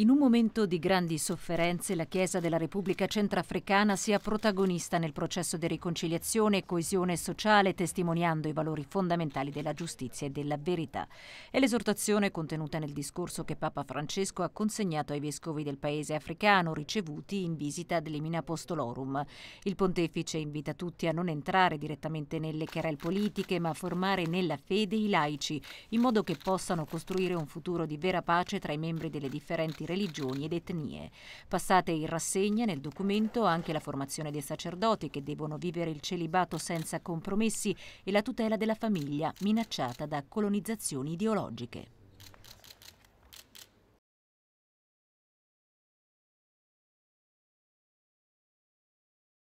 In un momento di grandi sofferenze, la Chiesa della Repubblica Centrafricana sia protagonista nel processo di riconciliazione e coesione sociale, testimoniando i valori fondamentali della giustizia e della verità. È l'esortazione contenuta nel discorso che Papa Francesco ha consegnato ai vescovi del paese africano ricevuti in visita ad Limina Apostolorum. Il pontefice invita tutti a non entrare direttamente nelle querel politiche, ma a formare nella fede i laici, in modo che possano costruire un futuro di vera pace tra i membri delle differenti religioni ed etnie. Passate in rassegna nel documento anche la formazione dei sacerdoti che devono vivere il celibato senza compromessi e la tutela della famiglia minacciata da colonizzazioni ideologiche.